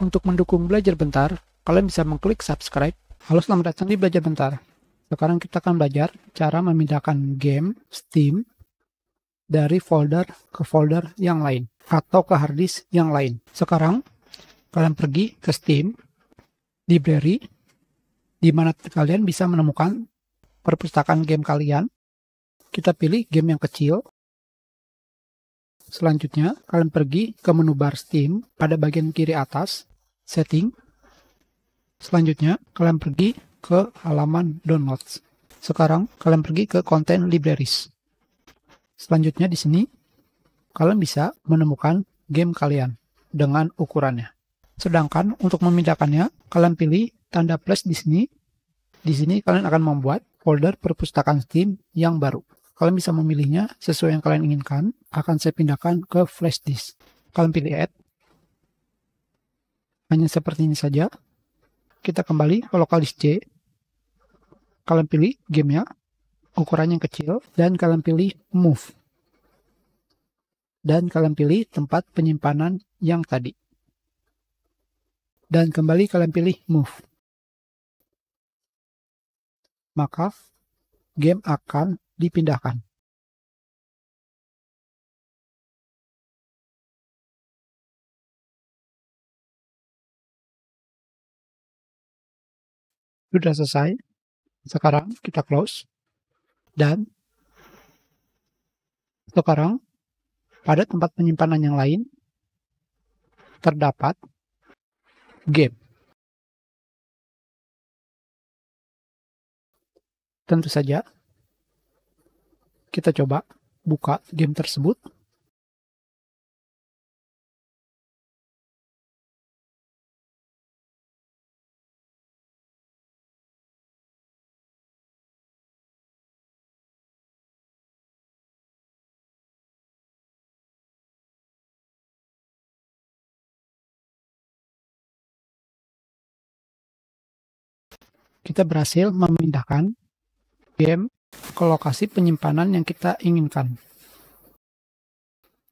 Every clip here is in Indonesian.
Untuk mendukung belajar bentar, kalian bisa mengklik subscribe. Halo, selamat datang di Belajar Bentar. Sekarang kita akan belajar cara memindahkan game Steam dari folder ke folder yang lain atau ke harddisk yang lain. Sekarang kalian pergi ke Steam library di mana kalian bisa menemukan perpustakaan game kalian. Kita pilih game yang kecil. Selanjutnya, kalian pergi ke menu bar Steam pada bagian kiri atas setting. Selanjutnya, kalian pergi ke halaman downloads. Sekarang, kalian pergi ke konten libraries. Selanjutnya di sini, kalian bisa menemukan game kalian dengan ukurannya. Sedangkan untuk memindahkannya, kalian pilih tanda plus di sini. Di sini kalian akan membuat folder perpustakaan Steam yang baru. Kalian bisa memilihnya sesuai yang kalian inginkan. Akan saya pindahkan ke flash disk. Kalian pilih add hanya seperti ini saja. Kita kembali ke lokalis C. Kalian pilih gamenya, ukurannya yang kecil, dan kalian pilih move. Dan kalian pilih tempat penyimpanan yang tadi. Dan kembali kalian pilih move. Maka game akan dipindahkan. Sudah selesai. Sekarang kita close. Dan sekarang pada tempat penyimpanan yang lain terdapat game. Tentu saja kita coba buka game tersebut. kita berhasil memindahkan game ke lokasi penyimpanan yang kita inginkan.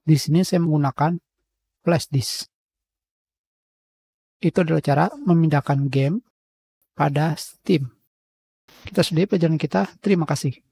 Di sini saya menggunakan flash disk. Itu adalah cara memindahkan game pada Steam. Kita sudahi pelajaran kita. Terima kasih.